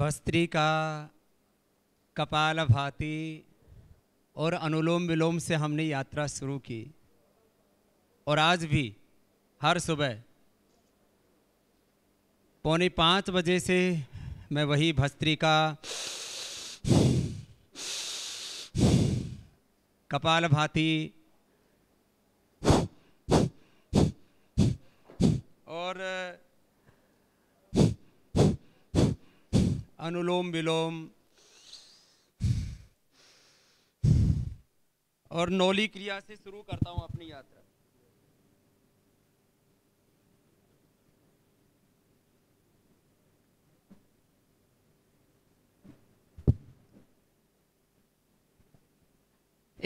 भस्त्रिका कपाल भाती और अनुलोम विलोम से हमने यात्रा शुरू की और आज भी हर सुबह पौने पाँच बजे से मैं वही भस्त्रिका कपाल भाती और अनुलोम विलोम और नौली क्रिया से शुरू करता हूं अपनी यात्रा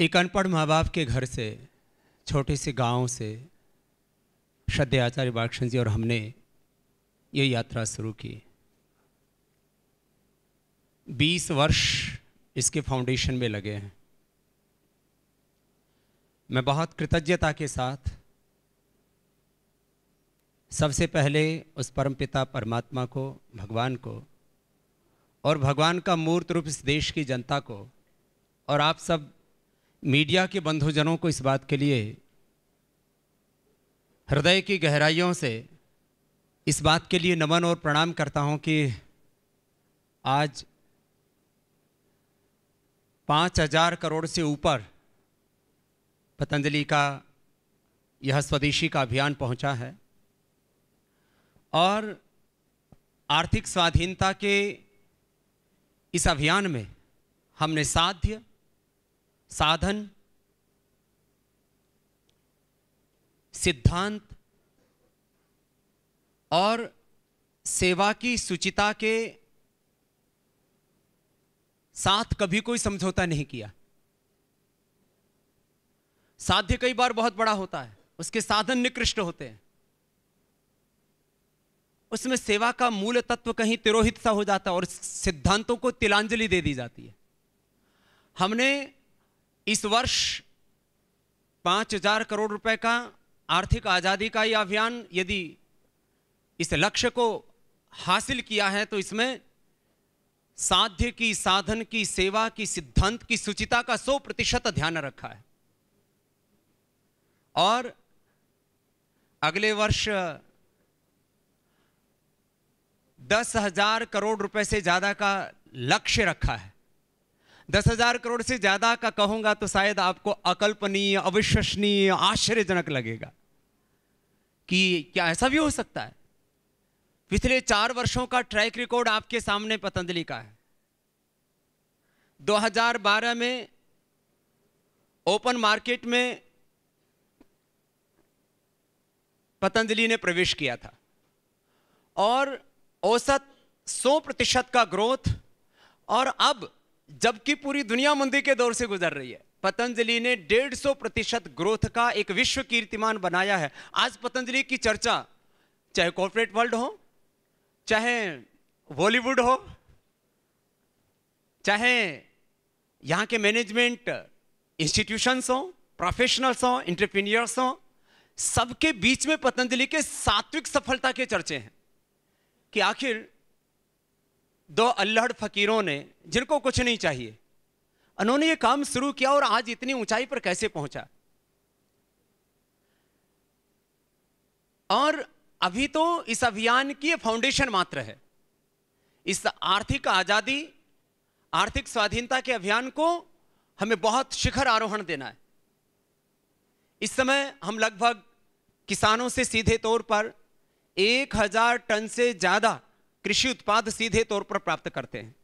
एक अनपढ़ माँ बाप के घर से छोटे से गांव से श्रद्धे आचार्य बागशन जी और हमने ये यात्रा शुरू की बीस वर्ष इसके फाउंडेशन में लगे हैं मैं बहुत कृतज्ञता के साथ सबसे पहले उस परम पिता परमात्मा को भगवान को और भगवान का मूर्त रूप इस देश की जनता को और आप सब मीडिया के बंधुजनों को इस बात के लिए हृदय की गहराइयों से इस बात के लिए नमन और प्रणाम करता हूं कि आज पाँच हजार करोड़ से ऊपर पतंजलि का यह स्वदेशी का अभियान पहुंचा है और आर्थिक स्वाधीनता के इस अभियान में हमने साध्य साधन सिद्धांत और सेवा की सुचिता के साथ कभी कोई समझौता नहीं किया साध्य कई बार बहुत बड़ा होता है उसके साधन निकृष्ट होते हैं उसमें सेवा का मूल तत्व कहीं तिरोहित सा हो जाता है और सिद्धांतों को तिलांजलि दे दी जाती है हमने इस वर्ष पांच हजार करोड़ रुपए का आर्थिक आज़ादी का यह अभियान यदि इस लक्ष्य को हासिल किया है तो इसमें साध्य की साधन की सेवा की सिद्धांत की सुचिता का सौ प्रतिशत ध्यान रखा है और अगले वर्ष दस हजार करोड़ रुपए से ज्यादा का लक्ष्य रखा है दस हजार करोड़ से ज्यादा का कहूंगा तो शायद आपको अकल्पनीय अविश्वसनीय आश्चर्यजनक लगेगा कि क्या ऐसा भी हो सकता है पिछले चार वर्षों का ट्रैक रिकॉर्ड आपके सामने पतंजलि का है 2012 में ओपन मार्केट में पतंजलि ने प्रवेश किया था और औसत 100 प्रतिशत का ग्रोथ और अब जबकि पूरी दुनिया मंदी के दौर से गुजर रही है पतंजलि ने 150 प्रतिशत ग्रोथ का एक विश्व कीर्तिमान बनाया है आज पतंजलि की चर्चा चाहे कॉर्पोरेट वर्ल्ड हो चाहे बॉलीवुड हो चाहे यहाँ के मैनेजमेंट इंस्टीट्यूशंस हो प्रोफेशनल्स हों इंटरप्रीनियर्स हों सबके बीच में पतंजलि के सात्विक सफलता के चर्चे हैं कि आखिर दो अल्हड़ फकीरों ने जिनको कुछ नहीं चाहिए उन्होंने ये काम शुरू किया और आज इतनी ऊंचाई पर कैसे पहुंचा और अभी तो इस अभियान की फाउंडेशन मात्र है इस आर्थिक आज़ादी आर्थिक स्वाधीनता के अभियान को हमें बहुत शिखर आरोहण देना है इस समय हम लगभग किसानों से सीधे तौर पर 1000 टन से ज़्यादा कृषि उत्पाद सीधे तौर पर प्राप्त करते हैं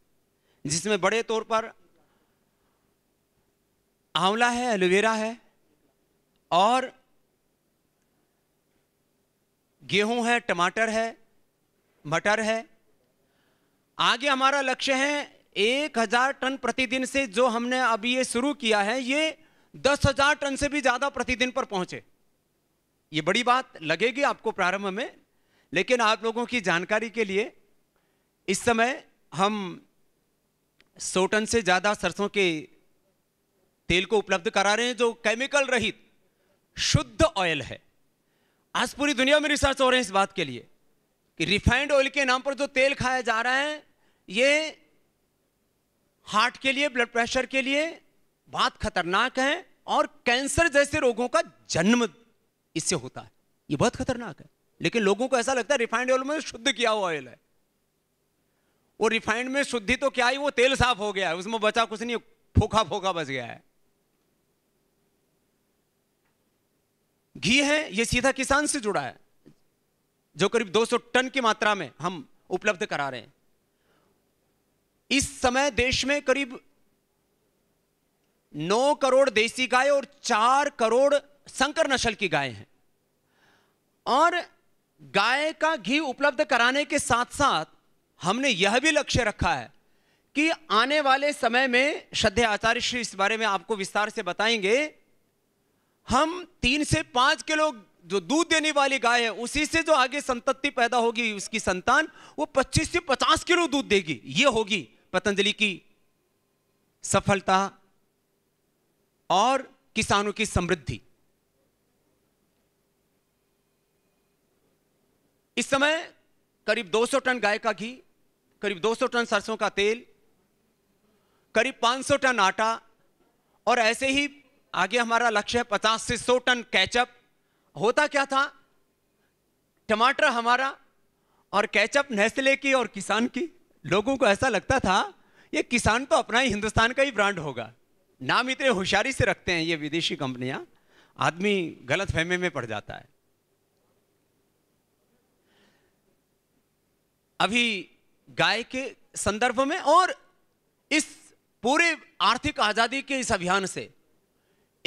जिसमें बड़े तौर पर आंवला है एलोवेरा है और गेहूं है टमाटर है मटर है आगे हमारा लक्ष्य है एक हजार टन प्रतिदिन से जो हमने अभी ये शुरू किया है ये दस हजार टन से भी ज्यादा प्रतिदिन पर पहुंचे ये बड़ी बात लगेगी आपको प्रारंभ में लेकिन आप लोगों की जानकारी के लिए इस समय हम सौ टन से ज्यादा सरसों के तेल को उपलब्ध करा रहे हैं जो केमिकल रहित शुद्ध ऑयल है आज पूरी दुनिया में रिसर्च हो रहे हैं इस बात के लिए कि रिफाइंड ऑयल के नाम पर जो तेल खाया जा रहा है ये हार्ट के लिए ब्लड प्रेशर के लिए बहुत खतरनाक है और कैंसर जैसे रोगों का जन्म इससे होता है ये बहुत खतरनाक है लेकिन लोगों को ऐसा लगता है रिफाइंड ऑयल में तो शुद्ध किया हुआ ऑयल है वो रिफाइंड में शुद्धि तो क्या ही वो तेल साफ हो गया है उसमें बचा कुछ नहीं फोखा फोखा बच गया है घी है ये सीधा किसान से जुड़ा है जो करीब 200 टन की मात्रा में हम उपलब्ध करा रहे हैं इस समय देश में करीब 9 करोड़ देसी गाय और 4 करोड़ संकर नस्ल की गाय हैं और गाय का घी उपलब्ध कराने के साथ साथ हमने यह भी लक्ष्य रखा है कि आने वाले समय में श्रद्धे आचार्य श्री इस बारे में आपको विस्तार से बताएंगे हम तीन से पांच किलो जो दूध देने वाली गाय है उसी से जो आगे संतति पैदा होगी उसकी संतान वो 25 से 50 किलो दूध देगी ये होगी पतंजलि की सफलता और किसानों की समृद्धि इस समय करीब 200 टन गाय का घी करीब 200 टन सरसों का तेल करीब 500 टन आटा और ऐसे ही आगे हमारा लक्ष्य है पचास से सौ टन कैचअप होता क्या था टमाटर हमारा और कैचअप नेस्ले की और किसान की लोगों को ऐसा लगता था ये किसान तो अपना ही हिंदुस्तान का ही ब्रांड होगा नाम इतने होशियारी से रखते हैं ये विदेशी कंपनियां आदमी गलत फहमे में पड़ जाता है अभी गाय के संदर्भ में और इस पूरे आर्थिक आजादी के इस अभियान से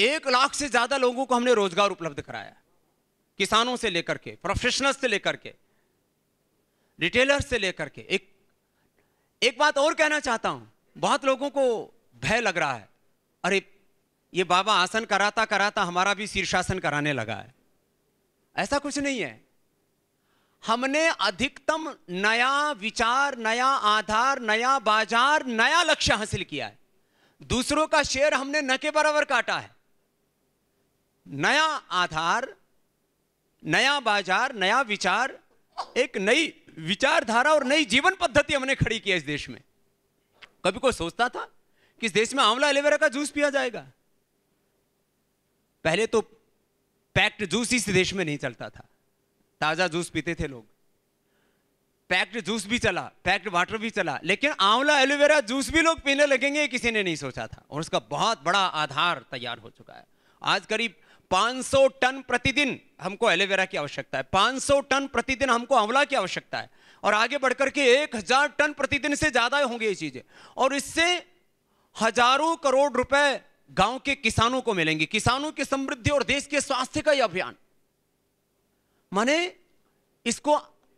एक लाख से ज्यादा लोगों को हमने रोजगार उपलब्ध कराया किसानों से लेकर के प्रोफेशनल से लेकर के रिटेलर से लेकर के एक एक बात और कहना चाहता हूं बहुत लोगों को भय लग रहा है अरे ये बाबा आसन कराता कराता हमारा भी शीर्षासन कराने लगा है ऐसा कुछ नहीं है हमने अधिकतम नया विचार नया आधार नया बाजार नया लक्ष्य हासिल किया है दूसरों का शेयर हमने न के बराबर काटा है नया आधार नया बाजार नया विचार एक नई विचारधारा और नई जीवन पद्धति हमने खड़ी की है इस देश में कभी कोई सोचता था कि इस देश में आंवला एलोवेरा का जूस पिया जाएगा पहले तो पैक्ड जूस इस देश में नहीं चलता था ताजा जूस पीते थे लोग पैक्ड जूस भी चला पैक्ड वाटर भी चला लेकिन आंवला एलोवेरा जूस भी लोग पीने लगेंगे किसी ने नहीं सोचा था और उसका बहुत बड़ा आधार तैयार हो चुका है आज करीब 500 टन प्रतिदिन हमको एलोवेरा की आवश्यकता है 500 टन प्रतिदिन हमको आंवला की आवश्यकता है और आगे बढ़कर के 1000 टन प्रतिदिन से ज़्यादा होंगे ये चीज़ें और इससे हजारों करोड़ रुपए गांव के किसानों को मिलेंगे किसानों की समृद्धि और देश के स्वास्थ्य का यह अभियान माने इसको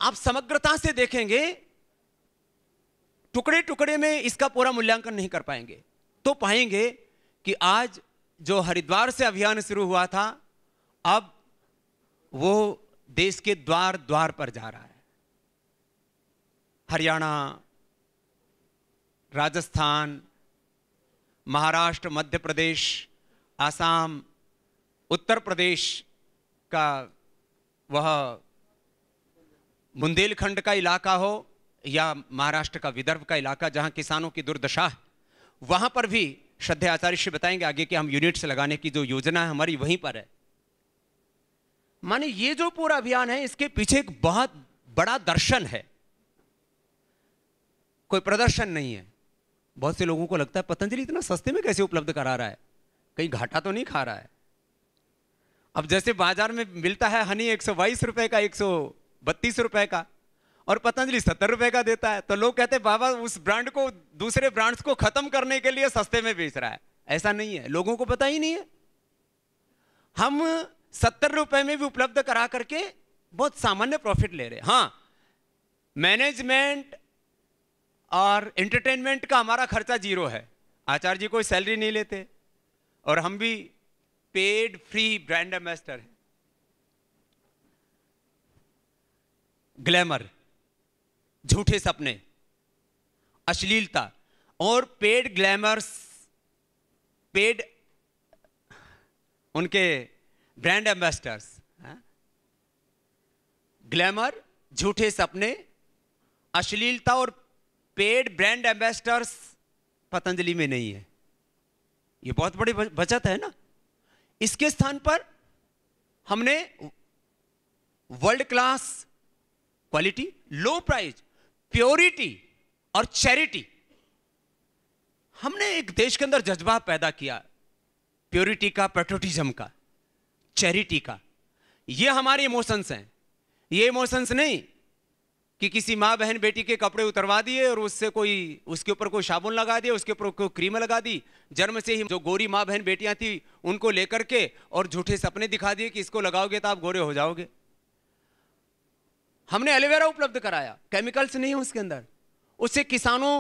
आप समग्रता से देखेंगे टुकड़े टुकड़े में इसका पूरा मूल्यांकन नहीं कर पाएंगे तो पाएंगे कि आज जो हरिद्वार से अभियान शुरू हुआ था अब वो देश के द्वार द्वार पर जा रहा है हरियाणा राजस्थान महाराष्ट्र मध्य प्रदेश आसाम उत्तर प्रदेश का वह बुंदेलखंड का इलाका हो या महाराष्ट्र का विदर्भ का इलाका जहां किसानों की दुर्दशा है वहां पर भी श्रद्धे आचार्य से बताएंगे आगे कि हम यूनिट्स लगाने की जो योजना है हमारी वहीं पर है माने ये जो पूरा अभियान है इसके पीछे एक बहुत बड़ा दर्शन है कोई प्रदर्शन नहीं है बहुत से लोगों को लगता है पतंजलि इतना सस्ते में कैसे उपलब्ध करा रहा है कहीं घाटा तो नहीं खा रहा है अब जैसे बाजार में मिलता है हनी एक रुपए का एक रुपए का और पतंजलि सत्तर रुपए का देता है तो लोग कहते हैं बाबा उस ब्रांड को दूसरे ब्रांड्स को खत्म करने के लिए सस्ते में बेच रहा है ऐसा नहीं है लोगों को पता ही नहीं है हम सत्तर रुपए में भी उपलब्ध करा करके बहुत सामान्य प्रॉफिट ले रहे हैं हाँ मैनेजमेंट और एंटरटेनमेंट का हमारा खर्चा जीरो है आचार्य जी कोई सैलरी नहीं लेते और हम भी पेड फ्री ब्रांड एम्बेसडर हैं ग्लैमर झूठे सपने अश्लीलता और पेड ग्लैमर्स पेड उनके ब्रांड एम्बेस्टर्स ग्लैमर झूठे सपने अश्लीलता और पेड ब्रांड एम्बेस्टर्स पतंजलि में नहीं है यह बहुत बड़ी बचत है ना इसके स्थान पर हमने world class quality low price purity और चैरिटी हमने एक देश के अंदर जज्बा पैदा किया प्योरिटी का पेट्रोटिज्म का चैरिटी का ये हमारे इमोशंस हैं ये इमोशंस नहीं कि किसी माँ बहन बेटी के कपड़े उतरवा दिए और उससे कोई उसके ऊपर कोई साबुन लगा दिया उसके ऊपर कोई क्रीम लगा दी जन्म से ही जो गोरी माँ बहन बेटियाँ थी उनको लेकर के और झूठे सपने दिखा दिए कि इसको लगाओगे तो आप गोरे हो जाओगे हमने एलोवेरा उपलब्ध कराया केमिकल्स नहीं है उसके अंदर उससे किसानों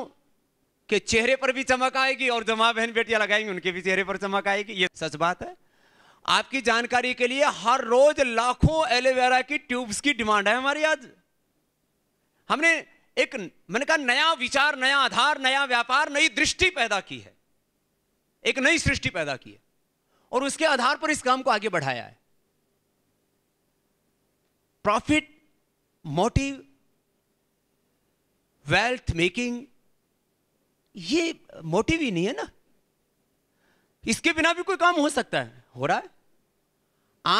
के चेहरे पर भी चमक आएगी और जमा बहन बेटियां लगाएंगी उनके भी चेहरे पर चमक आएगी ये सच बात है आपकी जानकारी के लिए हर रोज लाखों एलोवेरा की ट्यूब्स की डिमांड है हमारी आज हमने एक मैंने कहा नया विचार नया आधार नया व्यापार नई दृष्टि पैदा की है एक नई सृष्टि पैदा की है और उसके आधार पर इस काम को आगे बढ़ाया है प्रॉफिट मोटिव वेल्थ मेकिंग ये मोटिव ही नहीं है ना इसके बिना भी कोई काम हो सकता है हो रहा है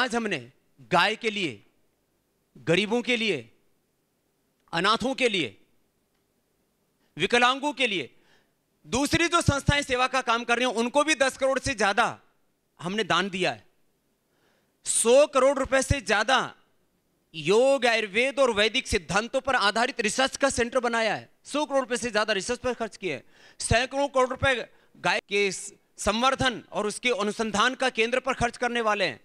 आज हमने गाय के लिए गरीबों के लिए अनाथों के लिए विकलांगों के लिए दूसरी जो संस्थाएं सेवा का काम कर रही हैं उनको भी दस करोड़ से ज्यादा हमने दान दिया है सौ करोड़ रुपए से ज्यादा योग आयुर्वेद और वैदिक सिद्धांतों पर आधारित रिसर्च का सेंटर बनाया है सौ करोड़ रुपए से ज्यादा रिसर्च पर खर्च किए सैकड़ों करोड़ रुपए गाय के संवर्धन और उसके अनुसंधान का केंद्र पर खर्च करने वाले हैं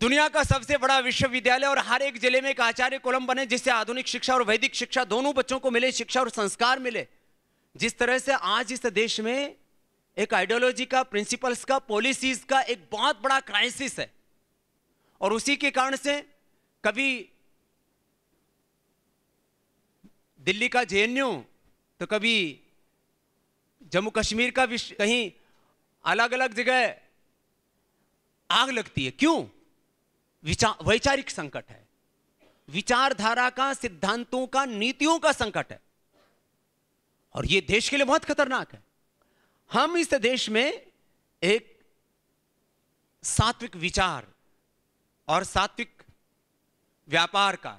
दुनिया का सबसे बड़ा विश्वविद्यालय और हर एक जिले में एक आचार्य कोलम बने जिससे आधुनिक शिक्षा और वैदिक शिक्षा दोनों बच्चों को मिले शिक्षा और संस्कार मिले जिस तरह से आज इस देश में एक आइडियोलॉजी का प्रिंसिपल्स का पॉलिसीज का एक बहुत बड़ा क्राइसिस है और उसी के कारण से कभी दिल्ली का जे तो कभी जम्मू कश्मीर का विश्व कहीं अलग अलग जगह आग लगती है क्यों विचार वैचारिक संकट है विचारधारा का सिद्धांतों का नीतियों का संकट है और यह देश के लिए बहुत खतरनाक है हम इस देश में एक सात्विक विचार और सात्विक व्यापार का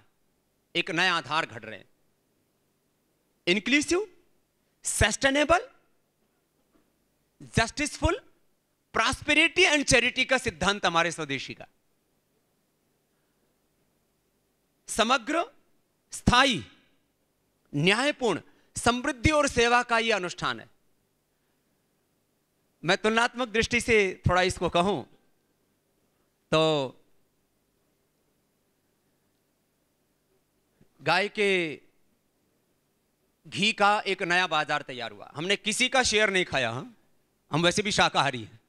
एक नया आधार घट रहे हैं inclusive sustainable justiceful prosperity and charity का सिद्धांत हमारे स्वदेशी का समग्र स्थाई न्यायपूर्ण समृद्धि और सेवा का यह अनुष्ठान है मैं तुलनात्मक दृष्टि से थोड़ा इसको कहूं तो गाय के घी का एक नया बाजार तैयार हुआ हमने किसी का शेयर नहीं खाया हा? हम वैसे भी शाकाहारी हैं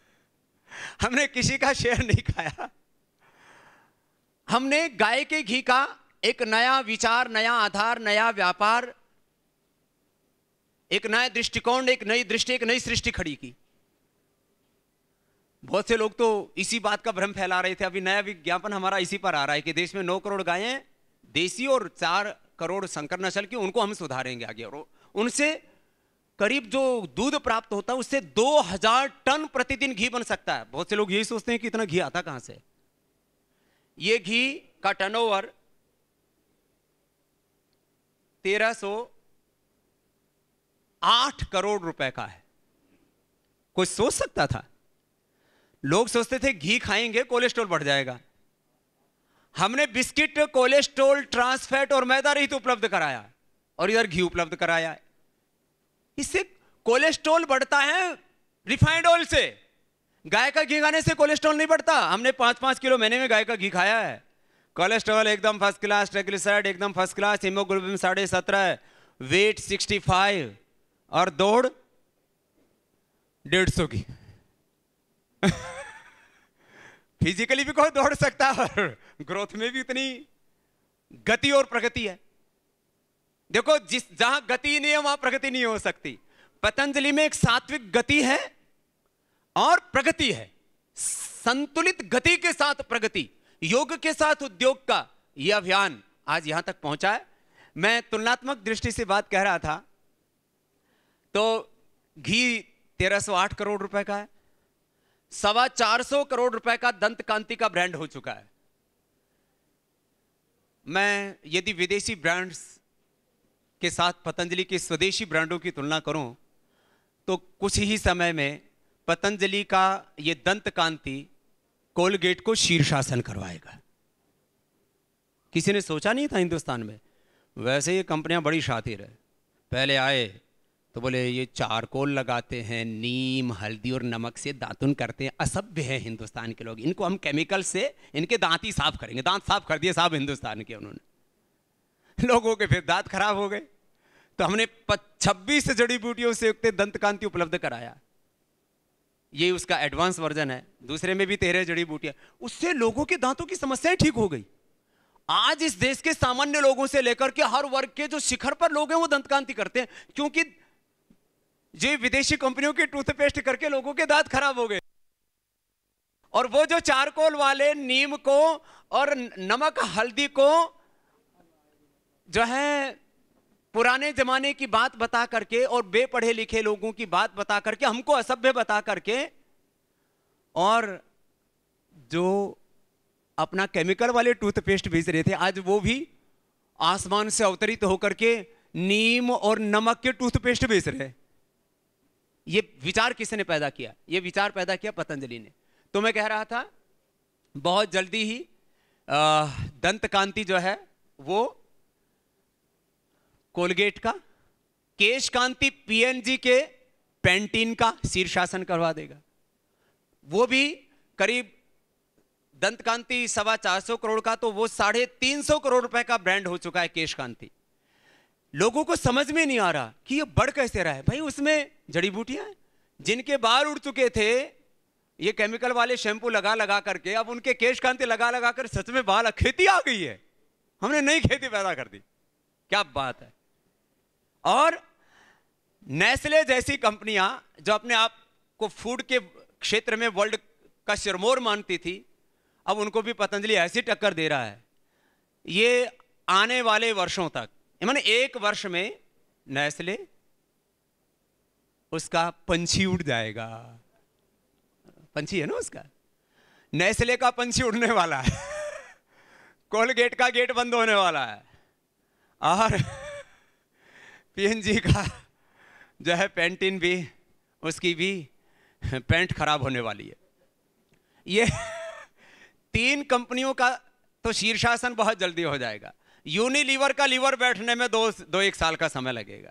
हमने किसी का शेयर नहीं खाया हमने गाय के घी का एक नया विचार नया आधार नया व्यापार एक नया दृष्टिकोण एक नई दृष्टि एक नई सृष्टि खड़ी की बहुत से लोग तो इसी बात का भ्रम फैला रहे थे अभी नया विज्ञापन हमारा इसी पर आ रहा है कि देश में नौ करोड़ गायें देसी और चार करोड़ संकर नस्ल की उनको हम सुधारेंगे आगे और उनसे करीब जो दूध प्राप्त होता है उससे 2000 टन प्रतिदिन घी बन सकता है बहुत से लोग यही सोचते हैं कि इतना घी आता कहां से ये घी का टर्नओवर आठ करोड़ रुपए का है कोई सोच सकता था लोग सोचते थे घी खाएंगे कोलेस्ट्रोल बढ़ जाएगा हमने बिस्किट कोलेस्ट्रोल ट्रांसफैट और मैदा रहित तो उपलब्ध कराया और इधर घी उपलब्ध कराया इससे कोलेस्ट्रोल बढ़ता है रिफाइंड ऑयल से गाय का घी खाने से कोलेस्ट्रॉल नहीं बढ़ता हमने पांच पांच किलो महीने में गाय का घी खाया है कोलेस्ट्रॉल एकदम फर्स्ट क्लास ट्रेग्लिसराइड एकदम फर्स्ट क्लास हिमोग्लोबिन साढ़े सत्रह वेट सिक्सटी फाइव और दौड़ डेढ़ सौ की फिजिकली भी कोई दौड़ सकता है और ग्रोथ में भी उतनी गति और प्रगति है देखो जिस जहां गति नहीं है वहां प्रगति नहीं हो सकती पतंजलि में एक सात्विक गति है और प्रगति है संतुलित गति के साथ प्रगति योग के साथ उद्योग का यह अभियान आज यहां तक पहुंचा है मैं तुलनात्मक दृष्टि से बात कह रहा था तो घी 1308 करोड़ रुपए का है सवा चार सौ करोड़ रुपए का दंत कांति का ब्रांड हो चुका है मैं यदि विदेशी ब्रांड्स के साथ पतंजलि के स्वदेशी ब्रांडों की तुलना करूं तो कुछ ही समय में पतंजलि का ये दंत कांति कोलगेट को शीर्षासन करवाएगा किसी ने सोचा नहीं था हिंदुस्तान में वैसे ये कंपनियां बड़ी शातिर है पहले आए तो बोले ये चारकोल लगाते हैं नीम हल्दी और नमक से दातुन करते हैं असभ्य है हिंदुस्तान के लोग इनको हम केमिकल से इनके दांत ही साफ करेंगे दांत साफ कर दिए साहब हिंदुस्तान के उन्होंने लोगों के फिर दांत खराब हो गए तो हमने छब्बीस जड़ी बूटियों से युक्त दंत कांति उपलब्ध कराया ये उसका एडवांस वर्जन है दूसरे में भी तेरह जड़ी बूटियां उससे लोगों के दांतों की समस्याएं ठीक हो गई आज इस देश के सामान्य लोगों से लेकर के हर वर्ग के जो शिखर पर लोग हैं वो दंतकांति करते हैं क्योंकि जी विदेशी कंपनियों की टूथपेस्ट करके लोगों के दांत खराब हो गए और वो जो चारकोल वाले नीम को और नमक हल्दी को जो है पुराने जमाने की बात बता करके और बेपढ़े लिखे लोगों की बात बता करके हमको असभ्य बता करके और जो अपना केमिकल वाले टूथपेस्ट भेज रहे थे आज वो भी आसमान से अवतरित होकर के नीम और नमक के टूथपेस्ट बेच रहे हैं ये विचार किसने पैदा किया ये विचार पैदा किया पतंजलि ने तो मैं कह रहा था बहुत जल्दी ही आ, दंत कांति जो है वो कोलगेट का केश कांति पीएनजी के पेंटीन का शीर्षासन करवा देगा वो भी करीब दंत कांति सवा चार सौ करोड़ का तो वो साढ़े तीन सौ करोड़ रुपए का ब्रांड हो चुका है केश कांति लोगों को समझ में नहीं आ रहा कि ये बढ़ कैसे रहा है भाई उसमें जड़ी बूटियां जिनके बाल उड़ चुके थे ये केमिकल वाले शैंपू लगा लगा करके अब उनके केश कांति लगा लगा कर सच में बाल खेती आ गई है हमने नई खेती पैदा कर दी क्या बात है और नेस्ले जैसी कंपनियां जो अपने आप को फूड के क्षेत्र में वर्ल्ड का सिरमोर मानती थी अब उनको भी पतंजलि ऐसी टक्कर दे रहा है ये आने वाले वर्षों तक मैंने एक वर्ष में नेस्ले उसका पंछी उड़ जाएगा पंछी है ना उसका नेस्ले का पंछी उड़ने वाला है कोलगेट का गेट बंद होने वाला है और पीएनजी का जो है पेंटिन भी उसकी भी पेंट खराब होने वाली है ये तीन कंपनियों का तो शीर्षासन बहुत जल्दी हो जाएगा यूनिलीवर का लीवर बैठने में दो दो एक साल का समय लगेगा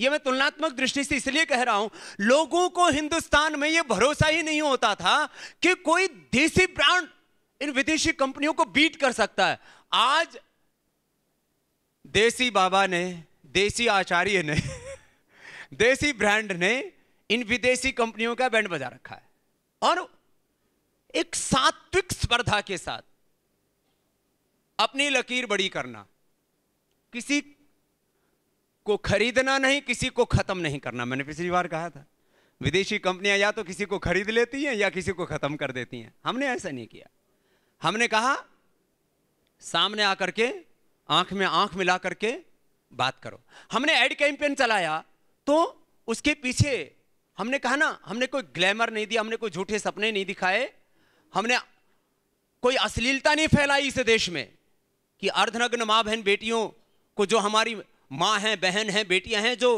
ये मैं तुलनात्मक दृष्टि से इसलिए कह रहा हूं लोगों को हिंदुस्तान में यह भरोसा ही नहीं होता था कि कोई देसी ब्रांड इन विदेशी कंपनियों को बीट कर सकता है आज देसी बाबा ने देसी आचार्य ने देसी ब्रांड ने इन विदेशी कंपनियों का बैंड बजा रखा है और एक सात्विक स्पर्धा के साथ अपनी लकीर बड़ी करना किसी को खरीदना नहीं किसी को खत्म नहीं करना मैंने पिछली बार कहा था विदेशी कंपनियां या तो किसी को खरीद लेती हैं या किसी को खत्म कर देती हैं हमने ऐसा नहीं किया हमने कहा सामने आकर के आंख में आंख मिला करके बात करो हमने एड कैंपेन चलाया तो उसके पीछे हमने कहा ना हमने कोई ग्लैमर नहीं दिया हमने कोई झूठे सपने नहीं दिखाए हमने कोई अश्लीलता नहीं फैलाई इस देश में कि अर्धनग्न माँ बहन बेटियों को जो हमारी माँ हैं बहन हैं बेटियां हैं जो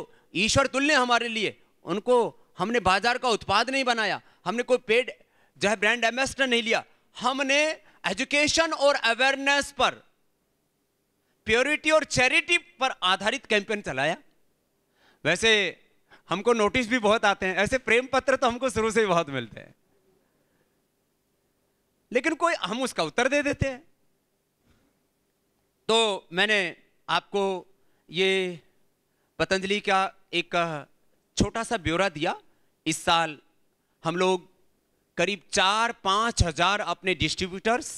ईश्वर तुल्य हमारे लिए उनको हमने बाजार का उत्पाद नहीं बनाया हमने कोई पेड जो है ब्रांड एम्बेसडर नहीं लिया हमने एजुकेशन और अवेयरनेस पर प्योरिटी और चैरिटी पर आधारित कैंपेन चलाया वैसे हमको नोटिस भी बहुत आते हैं ऐसे प्रेम पत्र तो हमको शुरू से ही बहुत मिलते हैं लेकिन कोई हम उसका उत्तर दे देते हैं तो मैंने आपको ये पतंजलि का एक छोटा सा ब्यौरा दिया इस साल हम लोग करीब चार पाँच हजार अपने डिस्ट्रीब्यूटर्स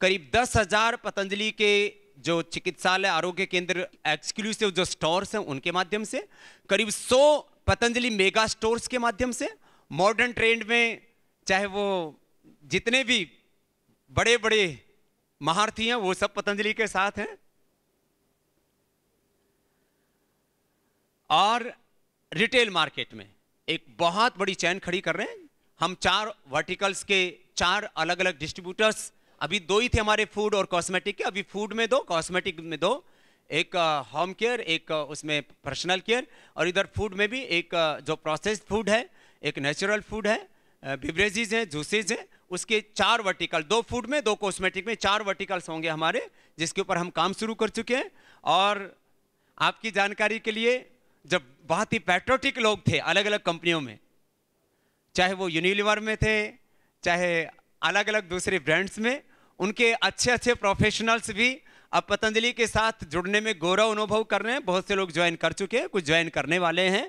करीब दस हजार पतंजलि के जो चिकित्सालय आरोग्य केंद्र एक्सक्लूसिव जो स्टोर्स हैं उनके माध्यम से करीब सौ पतंजलि मेगा स्टोर्स के माध्यम से मॉडर्न ट्रेंड में चाहे वो जितने भी बड़े बड़े महारथी हैं वो सब पतंजलि के साथ हैं और रिटेल मार्केट में एक बहुत बड़ी चैन खड़ी कर रहे हैं हम चार वर्टिकल्स के चार अलग अलग डिस्ट्रीब्यूटर्स अभी दो ही थे हमारे फूड और कॉस्मेटिक के अभी फूड में दो कॉस्मेटिक में दो एक होम केयर एक उसमें पर्सनल केयर और इधर फूड में भी एक जो प्रोसेस्ड फूड है एक नेचुरल फूड है बिवरेजेज हैं जूसेज हैं उसके चार वर्टिकल दो फूड में दो कॉस्मेटिक में चार वर्टिकल्स होंगे हमारे जिसके ऊपर हम काम शुरू कर चुके हैं और आपकी जानकारी के लिए जब बहुत ही पैट्रोटिक लोग थे अलग अलग कंपनियों में चाहे वो यूनिलिवर में थे चाहे अलग अलग दूसरे ब्रांड्स में उनके अच्छे अच्छे प्रोफेशनल्स भी अब पतंजलि के साथ जुड़ने में गौरव अनुभव कर रहे हैं बहुत से लोग ज्वाइन कर चुके हैं कुछ ज्वाइन करने वाले हैं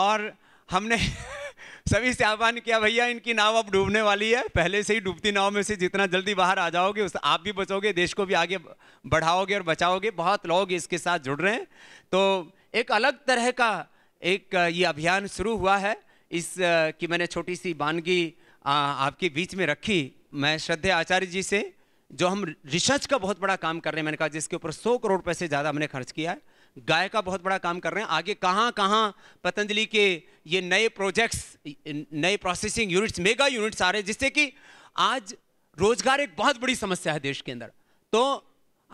और हमने सभी से आह्वान किया भैया इनकी नाव अब डूबने वाली है पहले से ही डूबती नाव में से जितना जल्दी बाहर आ जाओगे उस आप भी बचोगे देश को भी आगे बढ़ाओगे और बचाओगे बहुत लोग इसके साथ जुड़ रहे हैं तो एक अलग तरह का एक ये अभियान शुरू हुआ है इस की मैंने छोटी सी बानगी आपके बीच में रखी मैं श्रद्धे आचार्य जी से जो हम रिसर्च का बहुत बड़ा काम कर रहे हैं मैंने कहा जिसके ऊपर सौ करोड़ पैसे ज़्यादा हमने खर्च किया है गाय का बहुत बड़ा काम कर रहे हैं आगे कहाँ कहाँ पतंजलि के ये नए प्रोजेक्ट्स नए प्रोसेसिंग यूनिट्स मेगा यूनिट्स आ रहे हैं जिससे कि आज रोजगार एक बहुत बड़ी समस्या है देश के अंदर तो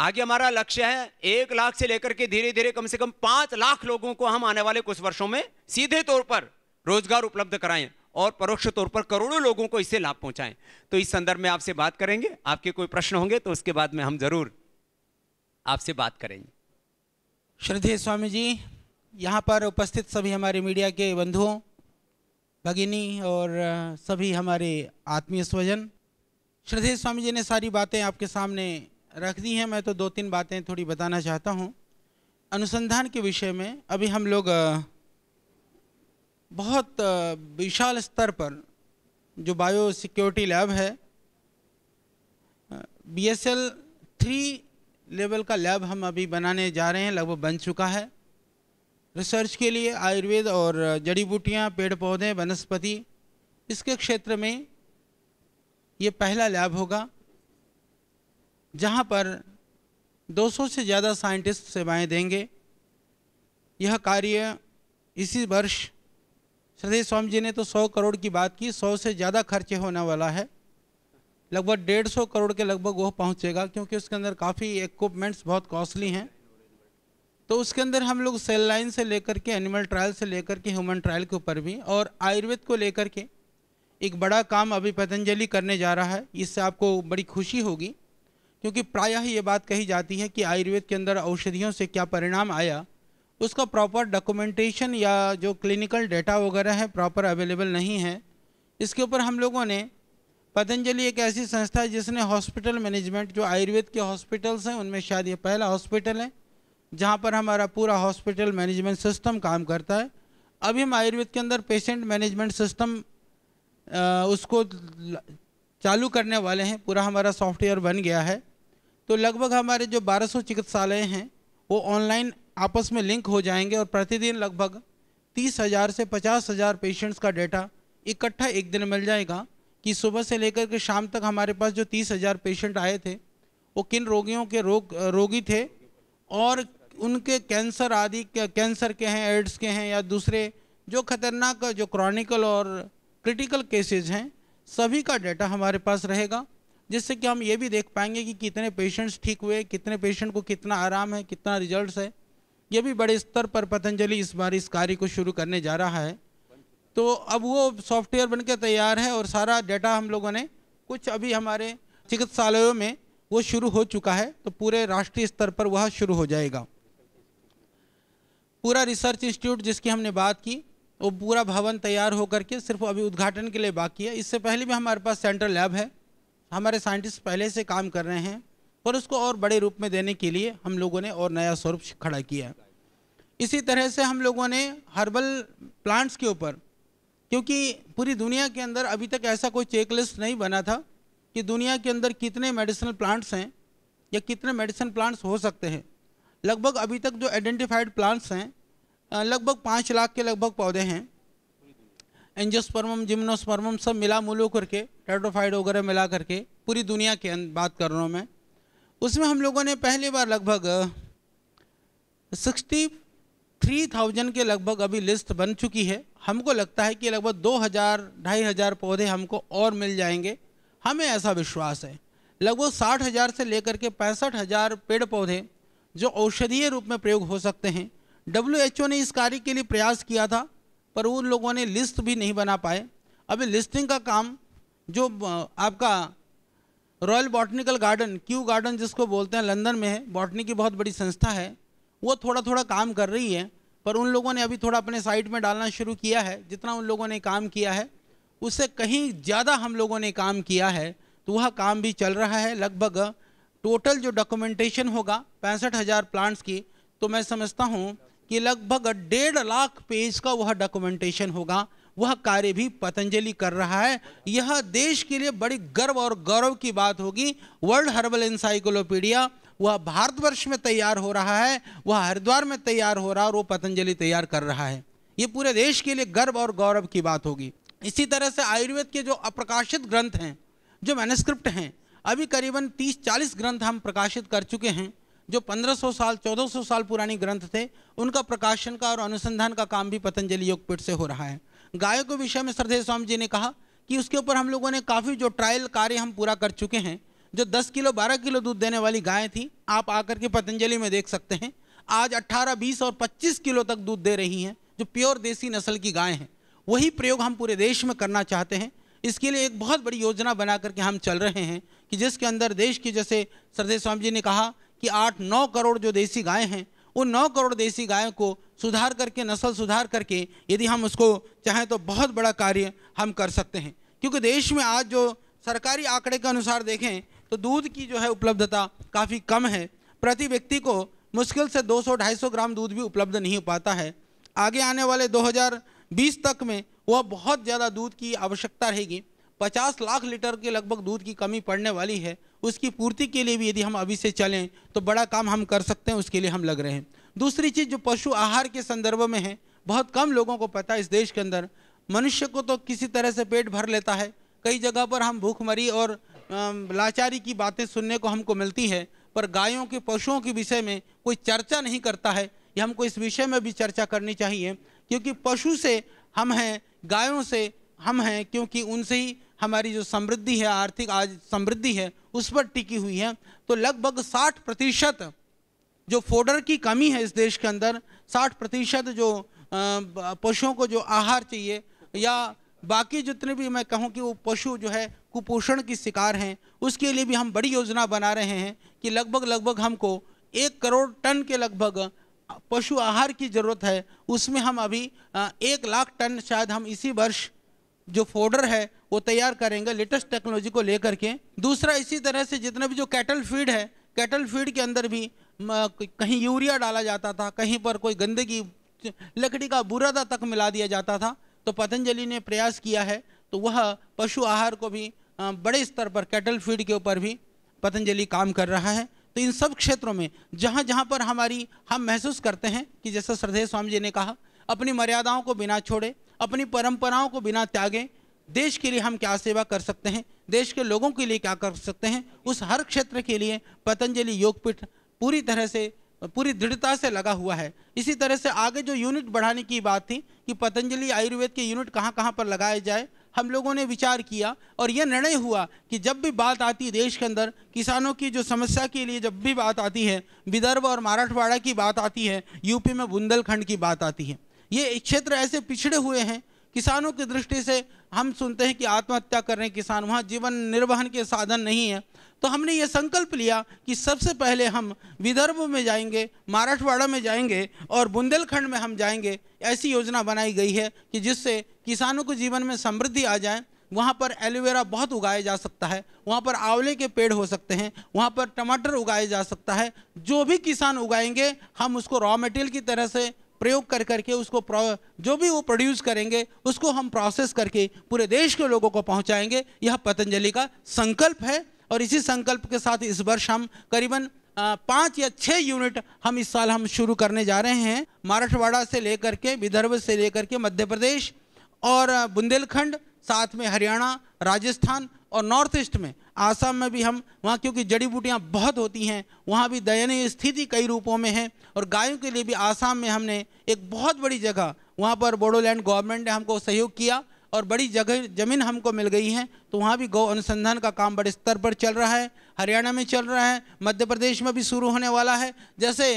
आगे हमारा लक्ष्य है एक लाख से लेकर के धीरे धीरे कम से कम पांच लाख लोगों को हम आने वाले कुछ वर्षों में सीधे तौर पर रोजगार उपलब्ध कराएं और परोक्ष तौर पर करोड़ों लोगों को इससे लाभ पहुंचाएं तो इस संदर्भ में आपसे बात करेंगे आपके कोई प्रश्न होंगे तो उसके बाद में हम जरूर आपसे बात करेंगे श्रद्धे स्वामी जी यहाँ पर उपस्थित सभी हमारे मीडिया के बंधुओं भगिनी और सभी हमारे आत्मीय स्वजन श्रद्धे स्वामी जी ने सारी बातें आपके सामने रख दी हैं मैं तो दो तीन बातें थोड़ी बताना चाहता हूँ अनुसंधान के विषय में अभी हम लोग बहुत विशाल स्तर पर जो बायो सिक्योरिटी लैब है B S L three level का लैब हम अभी बनाने जा रहे हैं लगभग बन चुका है रिसर्च के लिए आयुर्वेद और जड़ी बूटियाँ पेड़ पौधे वनस्पति इसके क्षेत्र में ये पहला लैब होगा जहाँ पर 200 से ज़्यादा साइंटिस्ट सेवाएं देंगे यह कार्य इसी वर्ष श्रद्धे स्वामी जी ने तो 100 करोड़ की बात की 100 से ज़्यादा खर्चे होने वाला है लगभग डेढ़ सौ करोड़ के लगभग वो पहुंचेगा क्योंकि उसके अंदर काफ़ी इक्विपमेंट्स बहुत कॉस्टली हैं तो उसके अंदर हम लोग सेल लाइन से लेकर के एनिमल ट्रायल से लेकर के ह्यूमन ट्रायल के ऊपर भी और आयुर्वेद को लेकर के एक बड़ा काम अभी पतंजलि करने जा रहा है इससे आपको बड़ी खुशी होगी क्योंकि प्रायः ये बात कही जाती है कि आयुर्वेद के अंदर औषधियों से क्या परिणाम आया उसका प्रॉपर डॉक्यूमेंटेशन या जो क्लिनिकल डेटा वगैरह है प्रॉपर अवेलेबल नहीं है इसके ऊपर हम लोगों ने पतंजलि एक ऐसी संस्था है जिसने हॉस्पिटल मैनेजमेंट जो आयुर्वेद के हॉस्पिटल्स हैं उनमें शायद ये पहला हॉस्पिटल है जहाँ पर हमारा पूरा हॉस्पिटल मैनेजमेंट सिस्टम काम करता है अभी हम आयुर्वेद के अंदर पेशेंट मैनेजमेंट सिस्टम उसको चालू करने वाले हैं पूरा हमारा सॉफ्टवेयर बन गया है तो लगभग हमारे जो 1200 चिकित्सालय हैं वो ऑनलाइन आपस में लिंक हो जाएंगे और प्रतिदिन लगभग तीस हज़ार से पचास हज़ार पेशेंट्स का डेटा इकट्ठा एक दिन मिल जाएगा कि सुबह से लेकर के शाम तक हमारे पास जो तीस हज़ार पेशेंट आए थे वो किन रोगियों के रोग रोगी थे और उनके कैंसर आदि कैंसर के हैं एड्स के हैं या दूसरे जो खतरनाक जो क्रॉनिकल और क्रिटिकल केसेज हैं सभी का डाटा हमारे पास रहेगा जिससे कि हम ये भी देख पाएंगे कि कितने पेशेंट्स ठीक हुए कितने पेशेंट को कितना आराम है कितना रिजल्ट्स है ये भी बड़े स्तर पर पतंजलि इस बार इस कार्य को शुरू करने जा रहा है तो अब वो सॉफ्टवेयर बन के तैयार है और सारा डेटा हम लोगों ने कुछ अभी हमारे चिकित्सालयों में वो शुरू हो चुका है तो पूरे राष्ट्रीय स्तर पर वह शुरू हो जाएगा पूरा रिसर्च इंस्टीट्यूट जिसकी हमने बात की वो पूरा भवन तैयार होकर के सिर्फ अभी उद्घाटन के लिए बाकी है इससे पहले भी हमारे पास सेंट्रल लैब है हमारे साइंटिस्ट पहले से काम कर रहे हैं पर उसको और बड़े रूप में देने के लिए हम लोगों ने और नया स्वरूप खड़ा किया है इसी तरह से हम लोगों ने हर्बल प्लांट्स के ऊपर क्योंकि पूरी दुनिया के अंदर अभी तक ऐसा कोई चेक लिस्ट नहीं बना था कि दुनिया के अंदर कितने मेडिसिनल प्लांट्स हैं या कितने मेडिसिन प्लांट्स हो सकते हैं लगभग अभी तक जो आइडेंटिफाइड प्लांट्स हैं लगभग पाँच लाख के लगभग पौधे हैं एंजोस्पर्मम जिम्नोस्पर्मम सब मिला मुलो करके टेट्रोफाइड वगैरह मिला करके पूरी दुनिया के बात कर रहा हूँ मैं उसमें हम लोगों ने पहली बार लगभग सिक्सटी थ्री थाउजेंड के लगभग अभी लिस्ट बन चुकी है हमको लगता है कि लगभग दो हज़ार ढाई हज़ार पौधे हमको और मिल जाएंगे हमें ऐसा विश्वास है लगभग साठ हज़ार से लेकर के पैंसठ हज़ार पेड़ पौधे जो औषधीय रूप में प्रयोग हो सकते हैं डब्ल्यू ने इस कार्य के लिए प्रयास किया था पर उन लोगों ने लिस्ट भी नहीं बना पाए अभी लिस्टिंग का काम जो आपका royal botanical garden Kew garden जिसको बोलते हैं लंदन में है बॉटनी की बहुत बड़ी संस्था है वो थोड़ा थोड़ा काम कर रही हैं पर उन लोगों ने अभी थोड़ा अपने साइड में डालना शुरू किया है जितना उन लोगों ने काम किया है उससे कहीं ज़्यादा हम लोगों ने काम किया है तो वह काम भी चल रहा है लगभग टोटल जो डॉक्यूमेंटेशन होगा पैंसठ हज़ार प्लांट्स की तो मैं समझता हूँ कि लगभग डेढ़ लाख पेज का वह डॉक्यूमेंटेशन होगा वह कार्य भी पतंजलि कर रहा है यह देश के लिए बड़ी गर्व और गौरव की बात होगी वर्ल्ड हर्बल इंसाइक्लोपीडिया वह भारतवर्ष में तैयार हो रहा है वह हरिद्वार में तैयार हो रहा है और वो पतंजलि तैयार कर रहा है ये पूरे देश के लिए गर्व और गौरव की बात होगी इसी तरह से आयुर्वेद के जो अप्रकाशित ग्रंथ हैं जो मैनस्क्रिप्ट हैं अभी करीबन 30-40 ग्रंथ हम प्रकाशित कर चुके हैं जो 1500 साल 1400 साल पुरानी ग्रंथ थे उनका प्रकाशन का और अनुसंधान का काम भी पतंजलि योगपीठ से हो रहा है गायों के विषय में श्रद्धेय स्वामी जी ने कहा कि उसके ऊपर हम लोगों ने काफ़ी जो ट्रायल कार्य हम पूरा कर चुके हैं जो 10 किलो 12 किलो दूध देने वाली गायें थी आप आकर के पतंजलि में देख सकते हैं आज 18, 20 और 25 किलो तक दूध दे रही हैं जो प्योर देसी नस्ल की गायें हैं वही प्रयोग हम पूरे देश में करना चाहते हैं इसके लिए एक बहुत बड़ी योजना बना करके हम चल रहे हैं कि जिसके अंदर देश की जैसे सरदेव स्वामी जी ने कहा कि आठ नौ करोड़ जो देसी गायें हैं उन नौ करोड़ देसी गायों को सुधार करके नस्ल सुधार करके यदि हम उसको चाहें तो बहुत बड़ा कार्य हम कर सकते हैं क्योंकि देश में आज जो सरकारी आंकड़े के अनुसार देखें तो दूध की जो है उपलब्धता काफ़ी कम है प्रति व्यक्ति को मुश्किल से 200-250 ग्राम दूध भी उपलब्ध नहीं हो पाता है आगे आने वाले 2020 तक में वह बहुत ज़्यादा दूध की आवश्यकता रहेगी 50 लाख लीटर के लगभग दूध की कमी पड़ने वाली है उसकी पूर्ति के लिए भी यदि हम अभी से चलें तो बड़ा काम हम कर सकते हैं उसके लिए हम लग रहे हैं दूसरी चीज़ जो पशु आहार के संदर्भ में है बहुत कम लोगों को पता है इस देश के अंदर मनुष्य को तो किसी तरह से पेट भर लेता है कई जगह पर हम भूखमरी और लाचारी की बातें सुनने को हमको मिलती है पर गायों के पशुओं के विषय में कोई चर्चा नहीं करता है ये हमको इस विषय में भी चर्चा करनी चाहिए क्योंकि पशु से हम हैं गायों से हम हैं क्योंकि उनसे ही हमारी जो समृद्धि है आर्थिक आज समृद्धि है उस पर टिकी हुई है तो लगभग 60 प्रतिशत जो फोडर की कमी है इस देश के अंदर 60 प्रतिशत जो पशुओं को जो आहार चाहिए या बाकी जितने भी मैं कहूँ कि वो पशु जो है कुपोषण की शिकार हैं उसके लिए भी हम बड़ी योजना बना रहे हैं कि लगभग लगभग हमको एक करोड़ टन के लगभग पशु आहार की ज़रूरत है उसमें हम अभी एक लाख टन शायद हम इसी वर्ष जो फोडर है वो तैयार करेंगे लेटेस्ट टेक्नोलॉजी को लेकर के दूसरा इसी तरह से जितना भी जो कैटल फीड है कैटल फीड के अंदर भी कहीं यूरिया डाला जाता था कहीं पर कोई गंदगी लकड़ी का बुरादा तक मिला दिया जाता था तो पतंजलि ने प्रयास किया है तो वह पशु आहार को भी बड़े स्तर पर कैटल फीड के ऊपर भी पतंजलि काम कर रहा है तो इन सब क्षेत्रों में जहाँ जहाँ पर हमारी हम महसूस करते हैं कि जैसा श्रद्धेय स्वामी जी ने कहा अपनी मर्यादाओं को बिना छोड़े अपनी परंपराओं को बिना त्यागें देश के लिए हम क्या सेवा कर सकते हैं देश के लोगों के लिए क्या कर सकते हैं उस हर क्षेत्र के लिए पतंजलि योगपीठ पूरी तरह से पूरी दृढ़ता से लगा हुआ है इसी तरह से आगे जो यूनिट बढ़ाने की बात थी कि पतंजलि आयुर्वेद के यूनिट कहाँ कहाँ पर लगाए जाए हम लोगों ने विचार किया और यह निर्णय हुआ कि जब भी बात आती है देश के अंदर किसानों की जो समस्या के लिए जब भी बात आती है विदर्भ और मराठवाड़ा की बात आती है यूपी में बुंदेलखंड की बात आती है ये क्षेत्र ऐसे पिछड़े हुए हैं किसानों की दृष्टि से हम सुनते हैं कि आत्महत्या कर रहे हैं किसान वहाँ जीवन निर्वहन के साधन नहीं है तो हमने ये संकल्प लिया कि सबसे पहले हम विदर्भ में जाएंगे मराठवाड़ा में जाएंगे और बुंदेलखंड में हम जाएंगे ऐसी योजना बनाई गई है कि जिससे किसानों को जीवन में समृद्धि आ जाए वहाँ पर एलोवेरा बहुत उगाया जा सकता है वहाँ पर आंवले के पेड़ हो सकते हैं वहाँ पर टमाटर उगाया जा सकता है जो भी किसान उगाएंगे हम उसको रॉ मटेरियल की तरह से प्रयोग कर करके उसको जो भी वो प्रोड्यूस करेंगे उसको हम प्रोसेस करके पूरे देश के लोगों को पहुंचाएंगे यह पतंजलि का संकल्प है और इसी संकल्प के साथ इस वर्ष हम करीबन पाँच या छः यूनिट हम इस साल हम शुरू करने जा रहे हैं मराठवाड़ा से लेकर के विदर्भ से लेकर के मध्य प्रदेश और बुंदेलखंड साथ में हरियाणा राजस्थान और नॉर्थ ईस्ट में आसाम में भी हम वहाँ क्योंकि जड़ी बूटियाँ बहुत होती हैं वहाँ भी दयनीय स्थिति कई रूपों में है और गायों के लिए भी आसाम में हमने एक बहुत बड़ी जगह वहाँ पर बोडोलैंड गवर्नमेंट ने हमको सहयोग किया और बड़ी जगह ज़मीन हमको मिल गई है तो वहाँ भी गौ अनुसंधान का काम बड़े स्तर पर चल रहा है हरियाणा में चल रहा है मध्य प्रदेश में भी शुरू होने वाला है जैसे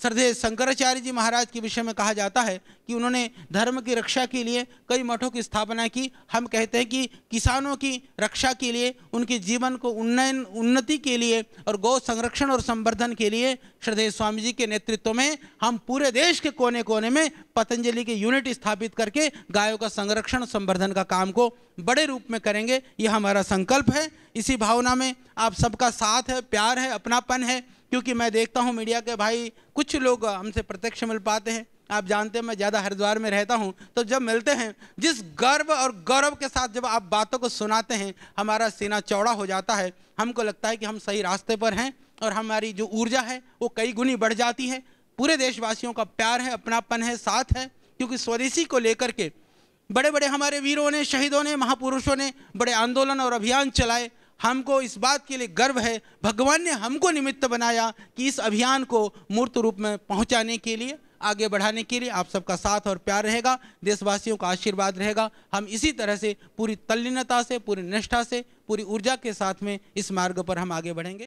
श्रद्धे शंकराचार्य जी महाराज के विषय में कहा जाता है कि उन्होंने धर्म की रक्षा के लिए कई मठों की स्थापना की हम कहते हैं कि किसानों की रक्षा के लिए उनके जीवन को उन्नयन उन्नति के लिए और गौ संरक्षण और संवर्धन के लिए श्रद्धे स्वामी जी के नेतृत्व में हम पूरे देश के कोने कोने में पतंजलि के यूनिट स्थापित करके गायों का संरक्षण संवर्धन का काम को बड़े रूप में करेंगे यह हमारा संकल्प है इसी भावना में आप सबका साथ है प्यार है अपनापन है क्योंकि मैं देखता हूँ मीडिया के भाई कुछ लोग हमसे प्रत्यक्ष मिल पाते हैं आप जानते हैं मैं ज़्यादा हरिद्वार में रहता हूँ तो जब मिलते हैं जिस गर्व और गौरव के साथ जब आप बातों को सुनाते हैं हमारा सीना चौड़ा हो जाता है हमको लगता है कि हम सही रास्ते पर हैं और हमारी जो ऊर्जा है वो कई गुनी बढ़ जाती है पूरे देशवासियों का प्यार है अपनापन है साथ है क्योंकि स्वदेशी को लेकर के बड़े बड़े हमारे वीरों ने शहीदों ने महापुरुषों ने बड़े आंदोलन और अभियान चलाए हमको इस बात के लिए गर्व है भगवान ने हमको निमित्त बनाया कि इस अभियान को मूर्त रूप में पहुंचाने के लिए आगे बढ़ाने के लिए आप सबका साथ और प्यार रहेगा देशवासियों का आशीर्वाद रहेगा हम इसी तरह से पूरी तल्लीनता से पूरी निष्ठा से पूरी ऊर्जा के साथ में इस मार्ग पर हम आगे बढ़ेंगे